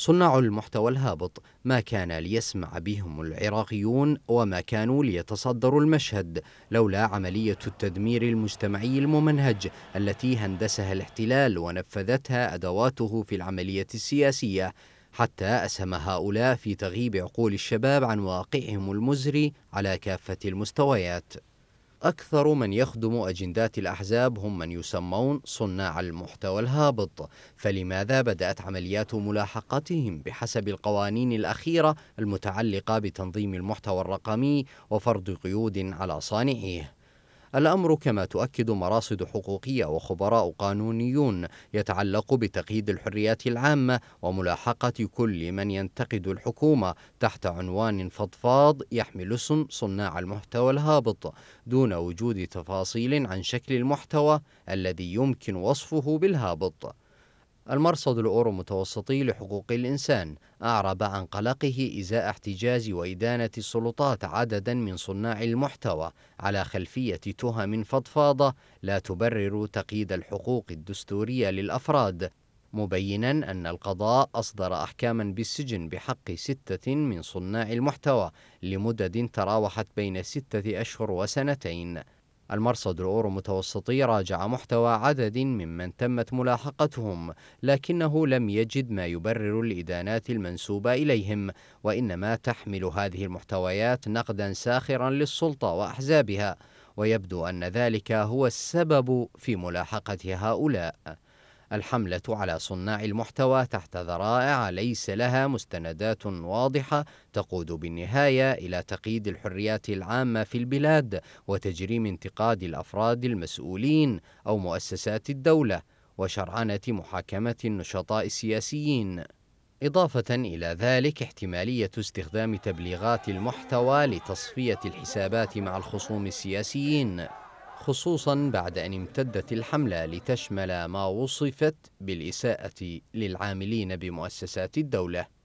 صناع المحتوى الهابط ما كان ليسمع بهم العراقيون وما كانوا ليتصدروا المشهد لولا عملية التدمير المجتمعي الممنهج التي هندسها الاحتلال ونفذتها أدواته في العملية السياسية حتى أسهم هؤلاء في تغييب عقول الشباب عن واقعهم المزري على كافة المستويات أكثر من يخدم أجندات الأحزاب هم من يسمون صناع المحتوى الهابط فلماذا بدأت عمليات ملاحقتهم بحسب القوانين الأخيرة المتعلقة بتنظيم المحتوى الرقمي وفرض قيود على صانعيه الأمر كما تؤكد مراصد حقوقية وخبراء قانونيون يتعلق بتقييد الحريات العامة وملاحقة كل من ينتقد الحكومة تحت عنوان فضفاض يحمل اسم صناع المحتوى الهابط دون وجود تفاصيل عن شكل المحتوى الذي يمكن وصفه بالهابط المرصد الأورو متوسطي لحقوق الإنسان أعرب عن قلقه إزاء احتجاز وإدانة السلطات عددا من صناع المحتوى على خلفية تهم فضفاضة لا تبرر تقييد الحقوق الدستورية للأفراد مبينا أن القضاء أصدر أحكاما بالسجن بحق ستة من صناع المحتوى لمدد تراوحت بين ستة أشهر وسنتين المرصد الأورو متوسطي راجع محتوى عدد ممن تمت ملاحقتهم لكنه لم يجد ما يبرر الإدانات المنسوبة إليهم وإنما تحمل هذه المحتويات نقدا ساخرا للسلطة وأحزابها ويبدو أن ذلك هو السبب في ملاحقة هؤلاء الحملة على صناع المحتوى تحت ذرائع ليس لها مستندات واضحة تقود بالنهاية إلى تقييد الحريات العامة في البلاد وتجريم انتقاد الأفراد المسؤولين أو مؤسسات الدولة وشرعنة محاكمة النشطاء السياسيين إضافة إلى ذلك احتمالية استخدام تبليغات المحتوى لتصفية الحسابات مع الخصوم السياسيين خصوصا بعد أن امتدت الحملة لتشمل ما وصفت بالإساءة للعاملين بمؤسسات الدولة